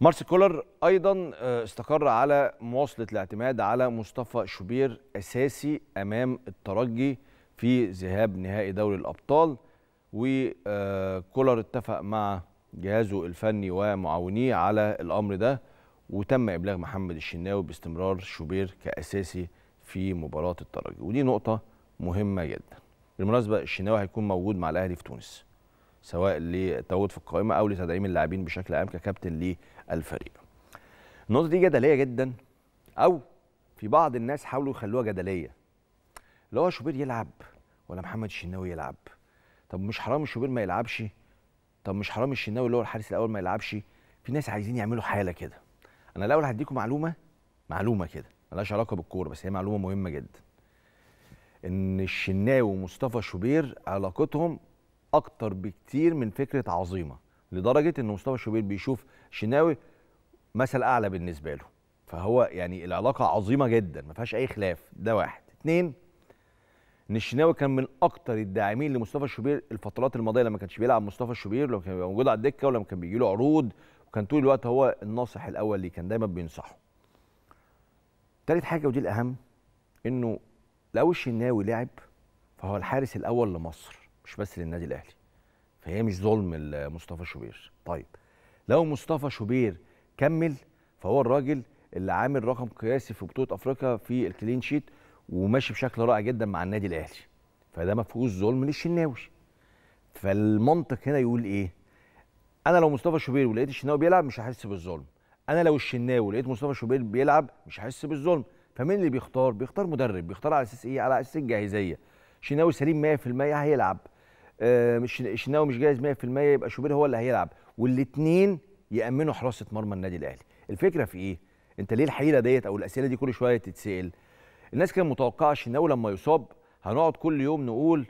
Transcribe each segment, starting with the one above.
مارس كولر ايضا آه، استقر على مواصله الاعتماد على مصطفى شوبير اساسي امام الترجي في ذهاب نهائي دوري الابطال وكولر آه، اتفق مع جهازه الفني ومعاونيه على الامر ده وتم ابلاغ محمد الشناوي باستمرار شوبير كاساسي في مباراه الترجي ودي نقطه مهمه جدا بالمناسبه الشناوي هيكون موجود مع الاهلي في تونس سواء للتواجد في القائمه او لتدعيم اللاعبين بشكل عام ككابتن للفريق. النقطه دي جدليه جدا او في بعض الناس حاولوا يخلوها جدليه. اللي هو شوبير يلعب ولا محمد الشناوي يلعب؟ طب مش حرام شوبير ما يلعبش؟ طب مش حرام الشناوي اللي هو الحارس الاول ما يلعبش؟ في ناس عايزين يعملوا حاله كده. انا الاول هديكم معلومه معلومه كده ملهاش علاقه بالكوره بس هي معلومه مهمه جدا. ان الشناوي ومصطفى شوبير علاقتهم اكتر بكتير من فكره عظيمه لدرجه ان مصطفى شوبير بيشوف شناوي مثل اعلى بالنسبه له فهو يعني العلاقه عظيمه جدا ما فيهاش اي خلاف ده واحد اتنين ان الشناوي كان من اكتر الداعمين لمصطفى الشوبير الفترات الماضيه لما كانش بيلعب مصطفى الشوبير لما كان بيبقى موجود على الدكه ولما كان بيجي له عروض وكان طول الوقت هو الناصح الاول ليه كان دايما بينصحه تالت حاجه ودي الاهم انه لو الشناوي لعب فهو الحارس الاول لمصر مش بس للنادي الاهلي فهي مش ظلم لمصطفى شوبير طيب لو مصطفى شوبير كمل فهو الراجل اللي عامل رقم قياسي في بطوله افريقيا في الكلين شيت وماشي بشكل رائع جدا مع النادي الاهلي فده ما فيهوش ظلم للشناوي فالمنطق هنا يقول ايه انا لو مصطفى شوبير ولقيت الشناوي بيلعب مش هحس بالظلم انا لو الشناوي ولقيت مصطفى شوبير بيلعب مش هحس بالظلم فمين اللي بيختار بيختار مدرب بيختار على اساس ايه على اساس الجاهزيه شناوي سليم 100% هيلعب آه، مش الشناوي مش جاهز 100% يبقى شوبير هو اللي هيلعب والاثنين يامنوا حراسه مرمى النادي الاهلي الفكره في ايه انت ليه الحيره ديت او الاسئله دي كل شويه تتسال الناس كانت متوقعه الشناوي لما يصاب هنقعد كل يوم نقول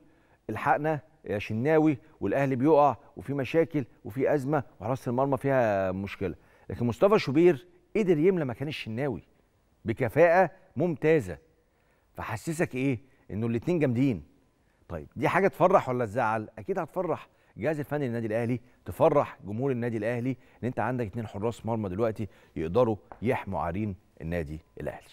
الحقنا يا شناوي والاهلي بيقع وفي مشاكل وفي ازمه وحراسه المرمى فيها مشكله لكن مصطفى شوبير قدر يملى مكان الشناوي بكفاءه ممتازه فحسسك ايه انه الاثنين جامدين طيب دي حاجه تفرح ولا تزعل اكيد هتفرح الجهاز الفني للنادي الاهلي تفرح جمهور النادي الاهلي ان انت عندك اتنين حراس مرمى دلوقتي يقدروا يحموا عرين النادي الاهلي